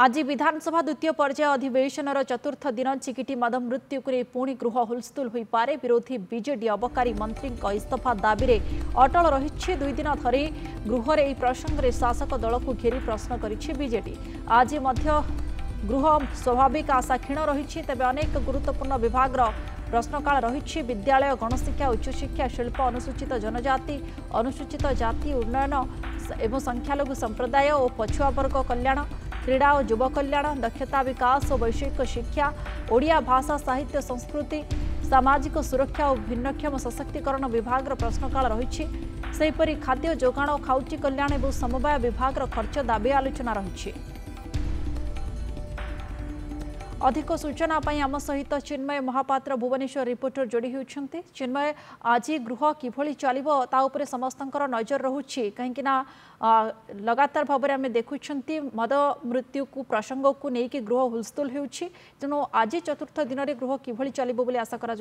आज विधानसभा द्वितीय पर्या अधिवेशन चतुर्थ दिन चिकिटी माधव मृत्यु कुनै पारे विरोधी हुजेड अबकारी मन्त्रीको इस्तफा दाबीले अटल दुई दिन थरी गृह रि प्रसङ्गले शासक दलको घेरी प्रश्न गरिजेपि आज गृह स्वाभाविक आशा क्षीण रहनेक गुत्वपूर्ण विभाग र प्रश्नकाल विद्यालय गणशिक्षा उच्चशिक्षा शिल्प अनुसूचित जनजाति अनुसूचित जाति उन्नयन एवं संख्यालघु पछुआ वर्ग कल्याण କ୍ରୀଡ଼ା ଓ ଯୁବ କଲ୍ୟାଣ ଦକ୍ଷତା ବିକାଶ ଓ ବୈଷୟିକ ଶିକ୍ଷା ଓଡ଼ିଆ ଭାଷା ସାହିତ୍ୟ ସଂସ୍କୃତି ସାମାଜିକ ସୁରକ୍ଷା ଓ ଭିନ୍ନକ୍ଷମ ସଶକ୍ତିକରଣ ବିଭାଗର ପ୍ରଶ୍ନକାଳ ରହିଛି ସେହିପରି ଖାଦ୍ୟ ଯୋଗାଣ ଓ ଖାଉଟି କଲ୍ୟାଣ ଏବଂ ସମବାୟ ବିଭାଗର ଖର୍ଚ୍ଚ ଦାବି ଆଲୋଚନା ରହିଛି अधिक सूचना आम सहित चिन्मय महापात्र भुवनेश्वर रिपोर्टर जोड़ी होती चिन्मय आज गृह किभली चलो तापर समस्त नजर रोचे कहीं लगातार भाव में आम देखुं मद मृत्यु को प्रसंग को लेकिन गृह हुलस्तुल हो तेणु आज चतुर्थ दिन में गृह किभली चलो आशा कर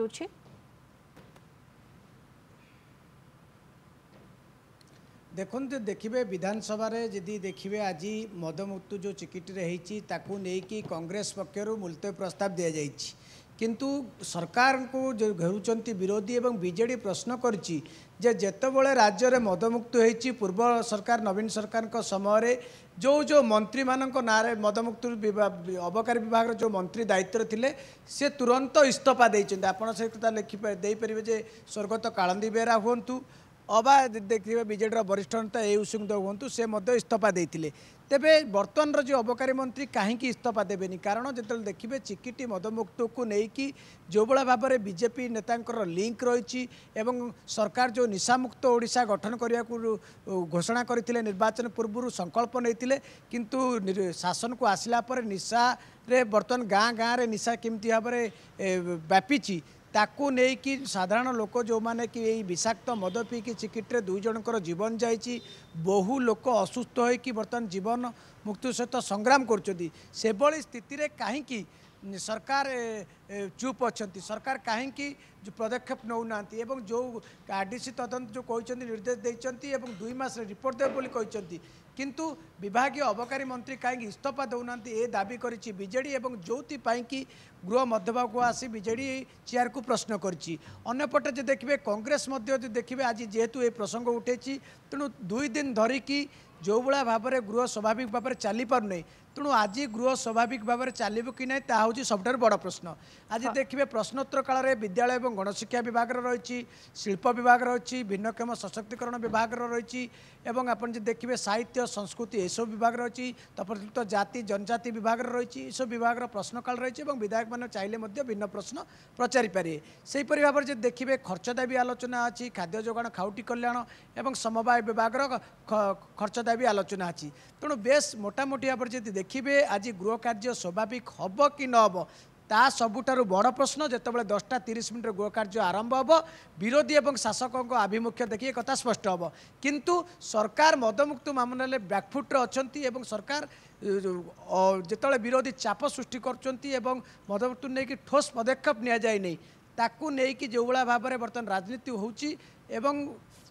ଦେଖନ୍ତୁ ଦେଖିବେ ବିଧାନସଭାରେ ଯଦି ଦେଖିବେ ଆଜି ମଦମୃତ୍ୟୁ ଯେଉଁ ଚିକିଟିରେ ହେଇଛି ତାକୁ ନେଇକି କଂଗ୍ରେସ ପକ୍ଷରୁ ମୁଲତବୀ ପ୍ରସ୍ତାବ ଦିଆଯାଇଛି କିନ୍ତୁ ସରକାରଙ୍କୁ ଯେଉଁ ଘେରୁଛନ୍ତି ବିରୋଧୀ ଏବଂ ବିଜେଡ଼ି ପ୍ରଶ୍ନ କରିଛି ଯେ ଯେତେବେଳେ ରାଜ୍ୟରେ ମଦମୁକ୍ତ ହୋଇଛି ପୂର୍ବ ସରକାର ନବୀନ ସରକାରଙ୍କ ସମୟରେ ଯେଉଁ ଯେଉଁ ମନ୍ତ୍ରୀମାନଙ୍କ ନାଁରେ ମଦମୁକ୍ତ ଅବକାରୀ ବିଭାଗର ଯେଉଁ ମନ୍ତ୍ରୀ ଦାୟିତ୍ୱରେ ଥିଲେ ସେ ତୁରନ୍ତ ଇସ୍ତଫା ଦେଇଛନ୍ତି ଆପଣ ସେ କଥା ଲେଖି ଦେଇପାରିବେ ଯେ ସ୍ୱର୍ଗତ କାଳନ୍ଦୀ ବେହେରା ହୁଅନ୍ତୁ ଅବା ଦେଖିବେ ବିଜେଡ଼ିର ବରିଷ୍ଠ ନେତା ଏ ଉସୁଙ୍ଗ ଦେବ ହୁଅନ୍ତୁ ସେ ମଧ୍ୟ ଇସ୍ତଫା ଦେଇଥିଲେ ତେବେ ବର୍ତ୍ତମାନର ଯେଉଁ ଅବକାରୀ ମନ୍ତ୍ରୀ କାହିଁକି ଇସ୍ତଫା ଦେବେନି କାରଣ ଯେତେବେଳେ ଦେଖିବେ ଚିକିଟି ମଦମୁକ୍ତକୁ ନେଇକି ଯେଉଁଭଳିଆ ଭାବରେ ବିଜେପି ନେତାଙ୍କର ଲିଙ୍କ ରହିଛି ଏବଂ ସରକାର ଯେଉଁ ନିଶାମୁକ୍ତ ଓଡ଼ିଶା ଗଠନ କରିବାକୁ ଘୋଷଣା କରିଥିଲେ ନିର୍ବାଚନ ପୂର୍ବରୁ ସଂକଳ୍ପ ନେଇଥିଲେ କିନ୍ତୁ ଶାସନକୁ ଆସିଲା ପରେ ନିଶାରେ ବର୍ତ୍ତମାନ ଗାଁ ଗାଁରେ ନିଶା କେମିତି ଭାବରେ ବ୍ୟାପିଛି ତାକୁ ନେଇକି ସାଧାରଣ ଲୋକ ଯେଉଁମାନେ କି ଏଇ ବିଷାକ୍ତ ମଦ ପିଇକି ଚିକିଟ୍ରେ ଦୁଇ ଜଣଙ୍କର ଜୀବନ ଯାଇଛି ବହୁ ଲୋକ ଅସୁସ୍ଥ ହୋଇକି ବର୍ତ୍ତମାନ ଜୀବନ मुक्ति सहित संग्राम कर सरकार चुप अच्छा सरकार कहीं पदक्षेप नौना ना जो आर डी सी तदन जो कहते निर्देश देखते दुई मस रिपोर्ट देव बोली कहते किंतु विभाग अबकारी मंत्री कहीं इस्तफा दौना ये दाबी करजे जो कि गृह मध्यभाग को आसी विजे चेयर को प्रश्न करपटे जो देखिए कंग्रेस देखिए आज जेहेतु ये प्रसंग उठे तेणु दुई दिन धरिकी ଯେଉଁଭଳିଆ ଭାବରେ ଗୃହ ସ୍ୱାଭାବିକ ଭାବରେ ଚାଲିପାରୁନାହିଁ ତେଣୁ ଆଜି ଗୃହ ସ୍ୱାଭାବିକ ଭାବରେ ଚାଲିବ କି ନାହିଁ ତାହା ହେଉଛି ସବୁଠାରୁ ବଡ଼ ପ୍ରଶ୍ନ ଆଜି ଦେଖିବେ ପ୍ରଶ୍ନୋତ୍ତର କାଳରେ ବିଦ୍ୟାଳୟ ଏବଂ ଗଣଶିକ୍ଷା ବିଭାଗର ରହିଛି ଶିଳ୍ପ ବିଭାଗର ଅଛି ଭିନ୍ନକ୍ଷମ ସଶକ୍ତିକରଣ ବିଭାଗର ରହିଛି ଏବଂ ଆପଣ ଯଦି ଦେଖିବେ ସାହିତ୍ୟ ସଂସ୍କୃତି ଏସବୁ ବିଭାଗ ରହିଛି ତପର୍ଯ୍ୟନ୍ତ ଜାତି ଜନଜାତି ବିଭାଗର ରହିଛି ଏସବୁ ବିଭାଗର ପ୍ରଶ୍ନକାଳ ରହିଛି ଏବଂ ବିଧାୟକମାନେ ଚାହିଁଲେ ମଧ୍ୟ ଭିନ୍ନ ପ୍ରଶ୍ନ ପ୍ରଚାରି ପାରିବେ ସେହିପରି ଭାବରେ ଯଦି ଦେଖିବେ ଖର୍ଚ୍ଚ ଦାବି ଆଲୋଚନା ଅଛି ଖାଦ୍ୟ ଯୋଗାଣ ଖାଉଟି କଲ୍ୟାଣ ଏବଂ ସମବାୟ ବିଭାଗର ଖର୍ଚ୍ଚ ଦାବି ଆଲୋଚନା ଅଛି ତେଣୁ ବେଶ୍ ମୋଟାମୋଟି ଭାବରେ ଯଦି ଦେଖିବେ ଆଜି ଗୃହକାର୍ଯ୍ୟ ସ୍ୱାଭାବିକ ହେବ କି ନ ହେବ ତା ସବୁଠାରୁ ବଡ଼ ପ୍ରଶ୍ନ ଯେତେବେଳେ ଦଶଟା ତିରିଶ ମିନିଟ୍ରେ ଗୃହକାର୍ଯ୍ୟ ଆରମ୍ଭ ହେବ ବିରୋଧୀ ଏବଂ ଶାସକଙ୍କ ଆଭିମୁଖ୍ୟ ଦେଖି ଏ କଥା ସ୍ପଷ୍ଟ ହେବ କିନ୍ତୁ ସରକାର ମଦମୁକ୍ତ ମାମଲାରେ ବ୍ୟାକଫୁଟ୍ରେ ଅଛନ୍ତି ଏବଂ ସରକାର ଯେତେବେଳେ ବିରୋଧୀ ଚାପ ସୃଷ୍ଟି କରୁଛନ୍ତି ଏବଂ ମଦମୁକ୍ତ ନେଇକି ଠୋସ୍ ପଦକ୍ଷେପ ନିଆଯାଇନି ତାକୁ ନେଇକି ଯେଉଁଭଳିଆ ଭାବରେ ବର୍ତ୍ତମାନ ରାଜନୀତି ହେଉଛି ଏବଂ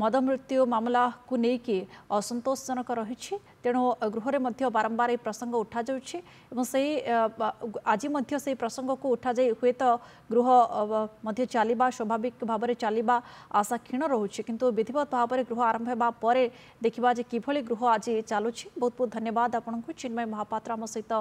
ମଦ ମୃତ୍ୟୁ ମାମଲାକୁ ନେଇକି ଅସନ୍ତୋଷଜନକ ରହିଛି ତେଣୁ ଗୃହରେ ମଧ୍ୟ ବାରମ୍ବାର ଏହି ପ୍ରସଙ୍ଗ ଉଠାଯାଉଛି ଏବଂ ସେହି ଆଜି ମଧ୍ୟ ସେହି ପ୍ରସଙ୍ଗକୁ ଉଠାଯାଇ ହୁଏତ ଗୃହ ମଧ୍ୟ ଚାଲିବା ସ୍ୱାଭାବିକ ଭାବରେ ଚାଲିବା ଆଶା କ୍ଷୀଣ ରହୁଛି କିନ୍ତୁ ବିଧିବଦ୍ଧ ଭାବରେ ଗୃହ ଆରମ୍ଭ ହେବା ପରେ ଦେଖିବା ଯେ କିଭଳି ଗୃହ ଆଜି ଚାଲୁଛି ବହୁତ ବହୁତ ଧନ୍ୟବାଦ ଆପଣଙ୍କୁ ଚିନ୍ମୟ ମହାପାତ୍ର ଆମ ସହିତ